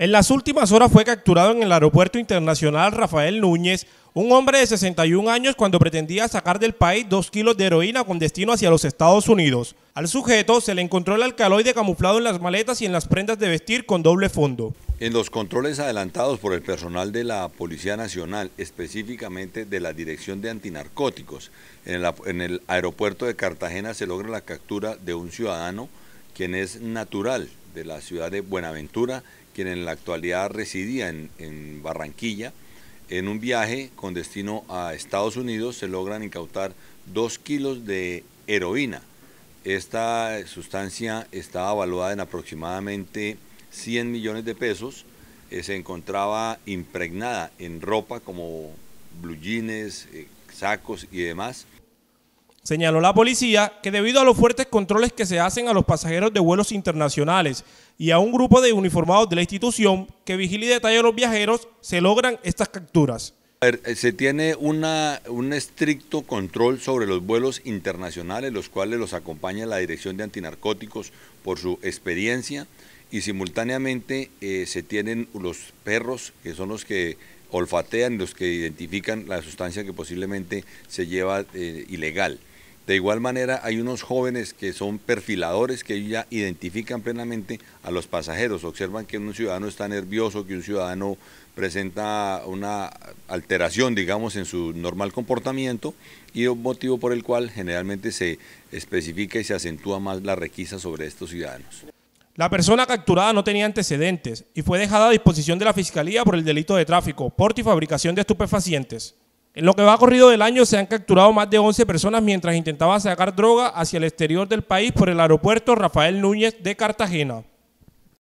En las últimas horas fue capturado en el aeropuerto internacional Rafael Núñez, un hombre de 61 años cuando pretendía sacar del país dos kilos de heroína con destino hacia los Estados Unidos. Al sujeto se le encontró el alcaloide camuflado en las maletas y en las prendas de vestir con doble fondo. En los controles adelantados por el personal de la Policía Nacional, específicamente de la Dirección de Antinarcóticos, en el, en el aeropuerto de Cartagena se logra la captura de un ciudadano quien es natural de la ciudad de Buenaventura, quien en la actualidad residía en, Barranquilla. En un viaje con destino a Estados Unidos se logran incautar dos kilos de heroína. Esta sustancia estaba valuada en aproximadamente 100 millones de pesos. Eh, se encontraba impregnada en ropa como blue jeans, eh, sacos y demás. Señaló la policía que debido a los fuertes controles que se hacen a los pasajeros de vuelos internacionales y a un grupo de uniformados de la institución que vigila y detalla a los viajeros, se logran estas capturas. Eh, se tiene un estricto control sobre los vuelos internacionales, los cuales los acompaña la Dirección de Antinarcóticos por su experiencia y simultáneamente eh, se tienen los perros, que son los que olfatean, los que identifican la sustancia que posiblemente se lleva eh, ilegal. De igual manera, hay unos jóvenes que son perfiladores que ya identifican plenamente a los pasajeros. Observan que un ciudadano está nervioso, que un ciudadano presenta una alteración, digamos, en su normal comportamiento y un motivo por el cual generalmente se especifica y se acentúa más la requisa sobre estos ciudadanos. La persona capturada no tenía antecedentes y fue dejada a disposición de la Fiscalía por el delito de tráfico, porte y fabricación de estupefacientes. En lo que va corrido del año se han capturado más de 11 personas mientras intentaba sacar droga hacia el exterior del país por el aeropuerto Rafael Núñez de Cartagena.